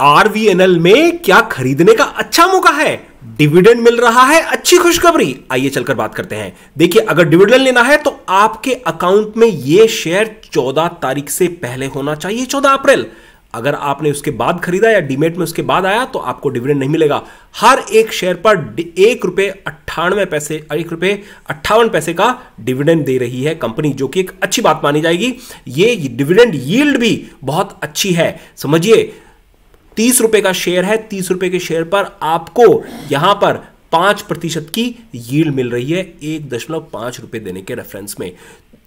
RVNL में क्या खरीदने का अच्छा मौका है डिविडेंड मिल रहा है अच्छी खुशखबरी आइए चलकर बात करते हैं देखिए अगर डिविडेंड लेना है तो आपके अकाउंट में यह शेयर 14 तारीख से पहले होना चाहिए 14 अप्रैल अगर आपने उसके बाद खरीदा या डिमेट में उसके बाद आया तो आपको डिविडेंड नहीं मिलेगा हर एक शेयर पर एक रुपए अट्ठानवे पैसे एक रुपए अट्ठावन पैसे का डिविडेंड दे रही है कंपनी जो कि एक अच्छी बात मानी जाएगी ये डिविडेंड यील्ड भी बहुत अच्छी है समझिए तीस रुपए का शेयर है तीस रुपए के शेयर पर आपको यहां पर पांच प्रतिशत की यील्ड मिल रही है एक दशमलव पांच रुपए देने के रेफरेंस में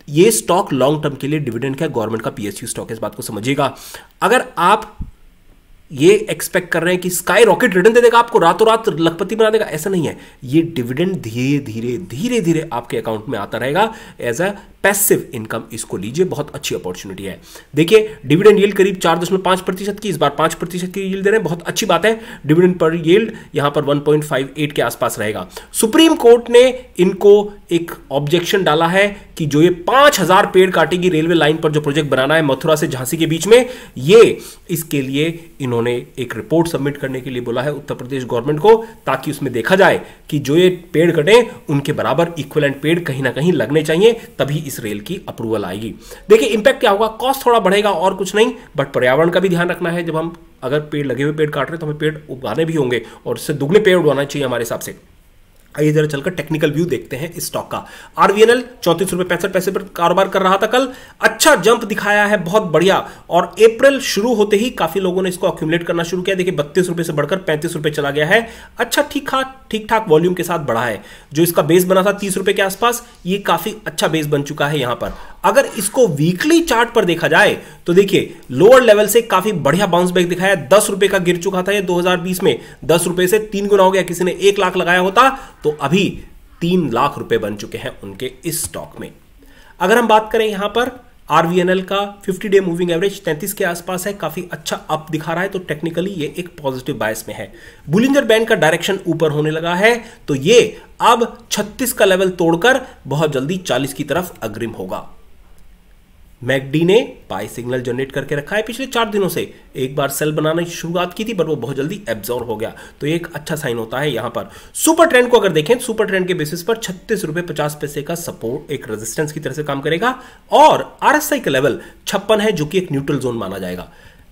ये स्टॉक लॉन्ग टर्म के लिए डिविडेंड का गवर्नमेंट का पीएसयू स्टॉक इस बात को समझिएगा अगर आप ये एक्सपेक्ट कर रहे हैं कि स्काई रॉकेट रिटर्न दे देगा आपको रातों रात लखपति बना देगा ऐसा नहीं है ये डिविडेंड धीरे धीरे धीरे धीरे आपके अकाउंट में आता रहेगा एज अ पैसिव इनकम इसको लीजिए बहुत अच्छी अपॉर्चुनिटी है देखिए डिविडेंड यील्ड करीब चार दशमलव पांच प्रतिशत की इस बार पांच प्रतिशत की यील्ड दे रहे हैं बहुत अच्छी बात है डिविडेंड पर यील्ड यहां पर 1.58 के आसपास रहेगा सुप्रीम कोर्ट ने इनको एक ऑब्जेक्शन डाला है कि जो ये पांच हजार पेड़ काटेगी रेलवे लाइन पर जो प्रोजेक्ट बनाना है मथुरा से झांसी के बीच में ये इसके लिए इन्होंने एक रिपोर्ट सबमिट करने के लिए बोला है उत्तर प्रदेश गवर्नमेंट को ताकि उसमें देखा जाए कि जो ये पेड़ कटे उनके बराबर इक्वल एंड पेड़ कहीं ना कहीं लगने चाहिए तभी इस रेल की अप्रूवल आएगी देखिए इंपैक्ट क्या होगा कॉस्ट थोड़ा बढ़ेगा और कुछ नहीं बट पर्यावरण का भी ध्यान रखना है जब हम अगर पेड़ लगे हुए पेड़ काट रहे हैं तो हमें पेड़ उगाने भी होंगे और इससे दुगने पेड़ उगाना चाहिए हमारे हिसाब से आइए जरा चलकर टेक्निकल व्यू देखते हैं इस स्टॉक का आरवीएनएल चौंतीस रुपए पैंसठ पैसे पर कारोबार कर रहा था कल अच्छा जंप दिखाया है बहुत बढ़िया और अप्रैल शुरू होते ही काफी लोगों ने इसको अक्यूमुलेट करना शुरू किया देखिए बत्तीस रुपए से बढ़कर पैंतीस रुपए चला गया है अच्छा ठीक ठाक ठीक ठाक वॉल्यूम के साथ बढ़ा है जो इसका बेस बना था तीस रुपए के आसपास ये काफी अच्छा बेस बन चुका है यहाँ पर अगर इसको वीकली चार्ट पर देखा जाए तो देखिए लोअर लेवल से काफी बढ़िया बाउंस बैक दिखाया दस रुपए का गिर चुका था ये 2020 में दस रुपए से तीन गुना हो गया किसी ने एक लाख लगाया होता तो अभी तीन लाख रुपए बन चुके हैं उनके इस स्टॉक में अगर हम बात करें यहां पर आरवीएनएल का 50 डे मूविंग एवरेज 33 के आसपास है काफी अच्छा अप दिखा रहा है तो टेक्निकली ये एक पॉजिटिव बायस में है बुलिंजर बैंड का डायरेक्शन ऊपर होने लगा है तो ये अब 36 का लेवल तोड़कर बहुत जल्दी 40 की तरफ अग्रिम होगा मैकडी ने बाई सिग्नल जनरेट करके रखा है पिछले चार दिनों से एक बार सेल बनाने की शुरुआत की थी बट वो बहुत जल्दी एब्जॉर्व हो गया तो एक अच्छा साइन होता है यहां पर सुपर ट्रेंड को अगर देखें सुपर ट्रेंड के बेसिस पर छत्तीस रुपए पचास पैसे का सपोर्ट एक रेजिस्टेंस की तरह से काम करेगा और आर का लेवल छप्पन है जो कि एक न्यूट्रल जोन माना जाएगा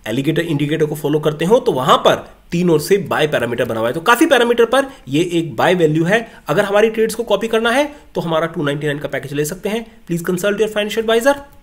एलिगेटर इंडिकेटर को फॉलो करते हो तो वहां पर तीन ओर से बाय पैरामीटर बना हुआ है तो काफी पैरामीटर पर ये एक बाय वैल्यू है अगर हमारी ट्रेड्स को कॉपी करना है तो हमारा 299 का पैकेज ले सकते हैं please consult your financial adviser